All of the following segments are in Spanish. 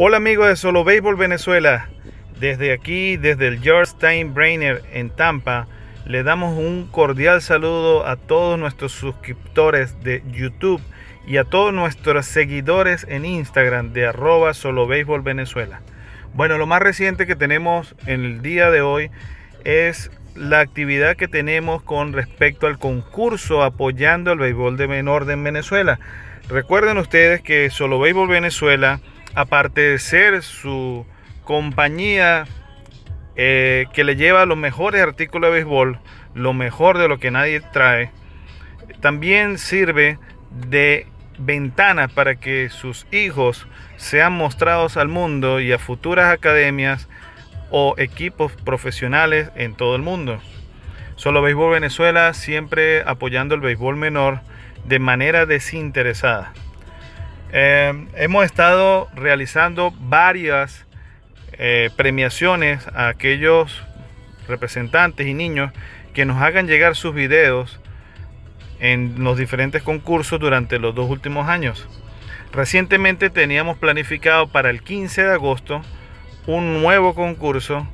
Hola amigos de Solo Béisbol Venezuela. Desde aquí, desde el time Brainer en Tampa, le damos un cordial saludo a todos nuestros suscriptores de YouTube y a todos nuestros seguidores en Instagram de arroba Solo Béisbol Venezuela. Bueno, lo más reciente que tenemos en el día de hoy es la actividad que tenemos con respecto al concurso apoyando al béisbol de menor de Venezuela. Recuerden ustedes que Solo Béisbol Venezuela aparte de ser su compañía eh, que le lleva los mejores artículos de béisbol, lo mejor de lo que nadie trae, también sirve de ventana para que sus hijos sean mostrados al mundo y a futuras academias o equipos profesionales en todo el mundo. Solo Béisbol Venezuela siempre apoyando el béisbol menor de manera desinteresada. Em, hemos estado realizando varias eh, premiaciones a aquellos representantes y niños que nos hagan llegar sus videos en los diferentes concursos durante los dos últimos años. Recientemente teníamos planificado para el 15 de agosto un nuevo concurso,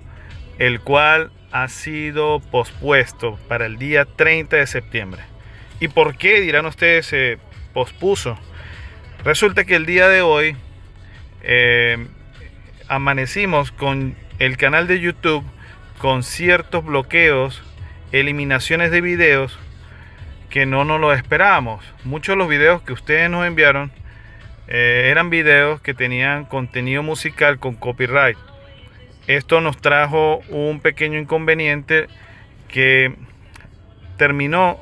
el cual ha sido pospuesto para el día 30 de septiembre. ¿Y por qué, dirán ustedes, se pospuso? Resulta que el día de hoy eh, amanecimos con el canal de YouTube con ciertos bloqueos, eliminaciones de videos que no nos lo esperábamos. Muchos de los videos que ustedes nos enviaron eh, eran videos que tenían contenido musical con copyright. Esto nos trajo un pequeño inconveniente que terminó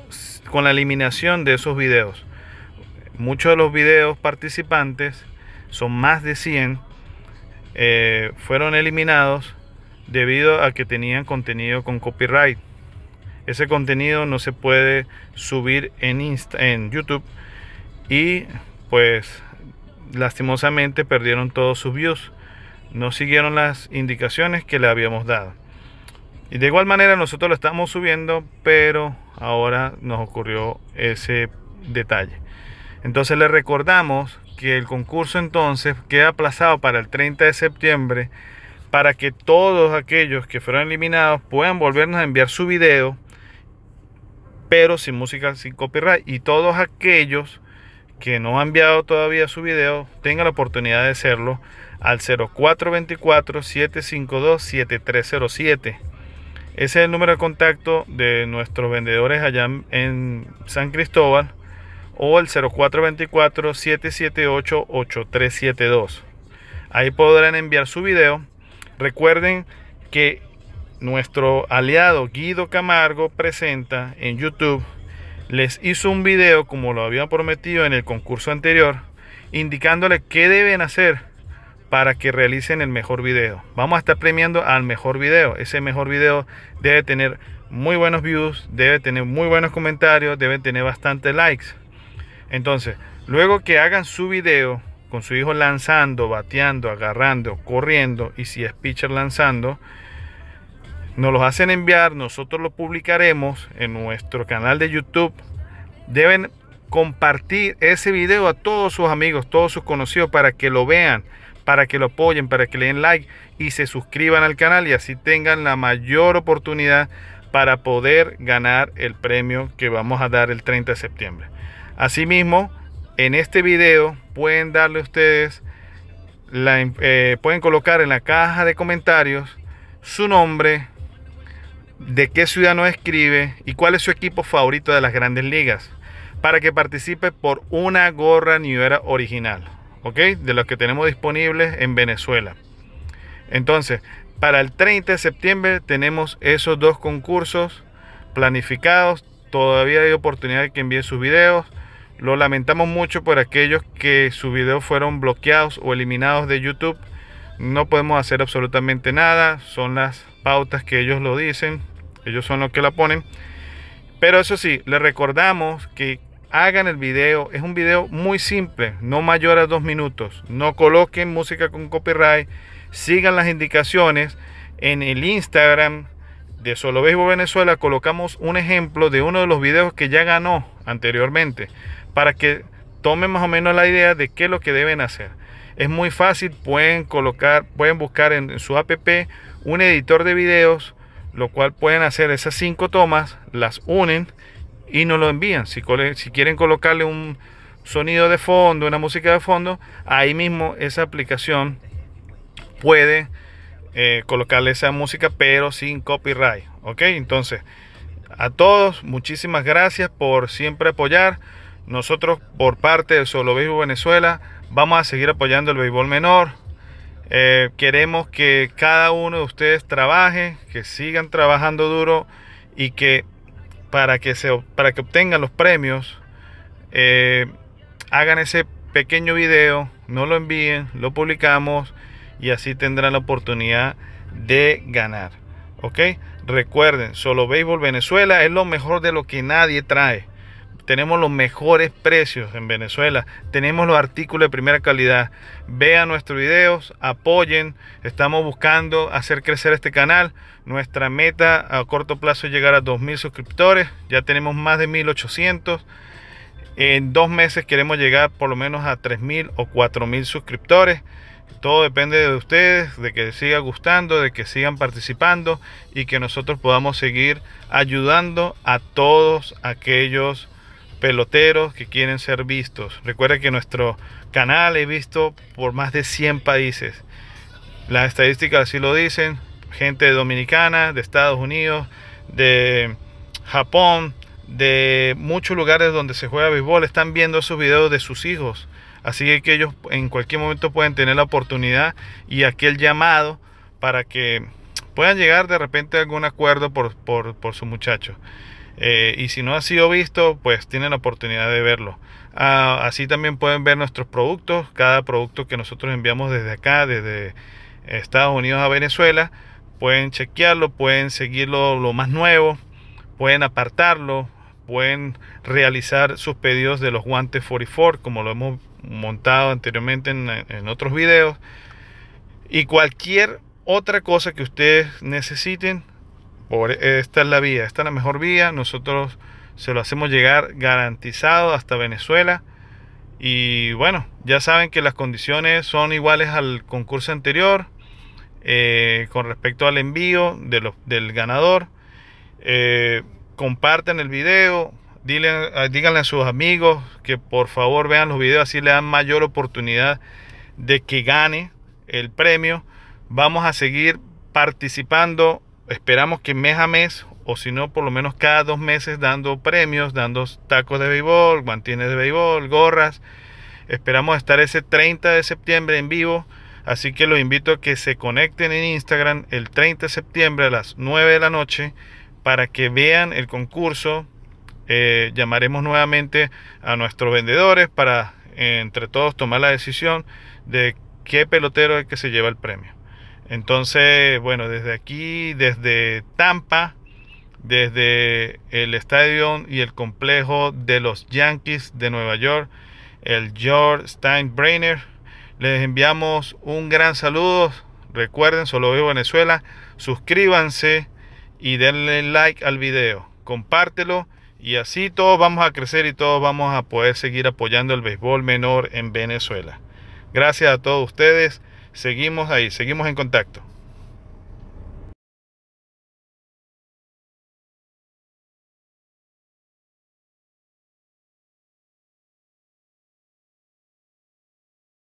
con la eliminación de esos videos. Muchos de los videos participantes, son más de 100, eh, fueron eliminados debido a que tenían contenido con copyright. Ese contenido no se puede subir en, Insta, en YouTube y pues lastimosamente perdieron todos sus views. No siguieron las indicaciones que le habíamos dado. Y de igual manera nosotros lo estamos subiendo, pero ahora nos ocurrió ese detalle. Entonces les recordamos que el concurso entonces queda aplazado para el 30 de septiembre para que todos aquellos que fueron eliminados puedan volvernos a enviar su video, pero sin música, sin copyright. Y todos aquellos que no han enviado todavía su video tengan la oportunidad de hacerlo al 0424-752-7307. Ese es el número de contacto de nuestros vendedores allá en San Cristóbal o el 0424-778-8372. Ahí podrán enviar su video. Recuerden que nuestro aliado Guido Camargo presenta en YouTube. Les hizo un video como lo había prometido en el concurso anterior, indicándole qué deben hacer para que realicen el mejor video. Vamos a estar premiando al mejor video. Ese mejor video debe tener muy buenos views, debe tener muy buenos comentarios, debe tener bastantes likes. Entonces, luego que hagan su video con su hijo lanzando, bateando, agarrando, corriendo y si es pitcher lanzando, nos lo hacen enviar, nosotros lo publicaremos en nuestro canal de YouTube. Deben compartir ese video a todos sus amigos, todos sus conocidos para que lo vean, para que lo apoyen, para que le den like y se suscriban al canal y así tengan la mayor oportunidad para poder ganar el premio que vamos a dar el 30 de septiembre. Asimismo, en este video pueden darle ustedes, eh, pueden colocar en la caja de comentarios su nombre, de qué ciudad no escribe y cuál es su equipo favorito de las grandes ligas para que participe por una gorra Nivera original, ¿ok? De los que tenemos disponibles en Venezuela. Entonces, para el 30 de septiembre tenemos esos dos concursos planificados. Todavía hay oportunidad de que envíe sus videos lo lamentamos mucho por aquellos que su videos fueron bloqueados o eliminados de YouTube. No podemos hacer absolutamente nada. Son las pautas que ellos lo dicen. Ellos son los que la ponen. Pero eso sí, les recordamos que hagan el video. Es un video muy simple, no mayor a dos minutos. No coloquen música con copyright. Sigan las indicaciones. En el Instagram de Solo Venezuela colocamos un ejemplo de uno de los videos que ya ganó anteriormente para que tomen más o menos la idea de qué es lo que deben hacer. Es muy fácil, pueden colocar, pueden buscar en, su app un editor de videos, lo cual pueden hacer esas cinco tomas, las unen y nos lo envían. Si, quieren colocarle un sonido de fondo, una música de fondo, ahí mismo esa aplicación puede eh, colocarle esa música, pero sin copyright. Ok, entonces a todos, muchísimas gracias por siempre apoyar. Nosotros por parte de Solo Béisbol Venezuela vamos a seguir apoyando el béisbol menor. Eh, queremos que cada uno de ustedes trabaje, que sigan trabajando duro y que para que, se, para que obtengan los premios, eh, hagan ese pequeño video, no lo envíen, lo publicamos y así tendrán la oportunidad de ganar. ¿Ok? Recuerden, solo béisbol Venezuela es lo mejor de lo que nadie trae tenemos los mejores precios en Venezuela, tenemos los artículos de primera calidad. Vean nuestros videos, apoyen, estamos buscando hacer crecer este canal. Nuestra meta a corto plazo es llegar a 2.000 suscriptores, ya tenemos más de 1.800. En dos meses queremos llegar por lo menos a 3.000 o 4.000 suscriptores. Todo depende de ustedes, de que siga gustando, de que sigan participando y que nosotros podamos seguir ayudando a todos aquellos peloteros que quieren ser vistos. Recuerda que nuestro canal es visto por más de 100 países. Las estadísticas así lo dicen. Gente dominicana, de Estados Unidos, de Japón, de muchos lugares donde se juega béisbol, están viendo esos videos de sus hijos. Así que ellos en cualquier momento pueden tener la oportunidad y aquel llamado para que puedan llegar de repente a algún acuerdo por, por su muchacho. Eh, y si no ha sido visto, pues tienen la oportunidad de verlo. Ah, así también pueden ver nuestros productos, cada producto que nosotros enviamos desde acá, desde Estados Unidos a Venezuela, pueden chequearlo, pueden seguirlo lo más nuevo, pueden apartarlo, pueden realizar sus pedidos de los guantes 44, como lo hemos montado anteriormente en, en otros videos. Y cualquier otra cosa que ustedes necesiten, esta es la vía, esta es la mejor vía, nosotros se lo hacemos llegar garantizado hasta Venezuela. Y bueno, ya saben que las condiciones son iguales al concurso anterior eh, con respecto al envío de del ganador. Eh, comparten el video, ah, díganle a sus amigos que por favor vean los videos, así le dan mayor oportunidad de que gane el premio. Vamos a seguir participando esperamos que mes a mes, o si no, por lo menos cada dos meses, dando premios, dando tacos de béisbol, guantines de béisbol, gorras. Esperamos estar ese 30 de septiembre en vivo. Así que los invito a que se conecten en Instagram el 30 de septiembre a las 9 de la noche para que vean el concurso. Eh, llamaremos nuevamente a nuestros vendedores para entre todos tomar la decisión de qué pelotero es el que se lleva el premio. Entonces, bueno, desde aquí, desde Tampa, desde el estadio y el complejo de los Yankees de Nueva York, el George Steinbrenner, les enviamos un gran saludo. Recuerden, solo veo Venezuela. Suscríbanse y denle like al video. Compártelo y así todos vamos a crecer y todos vamos a poder seguir apoyando el béisbol menor en Venezuela. Gracias a todos ustedes. Seguimos ahí, seguimos en contacto.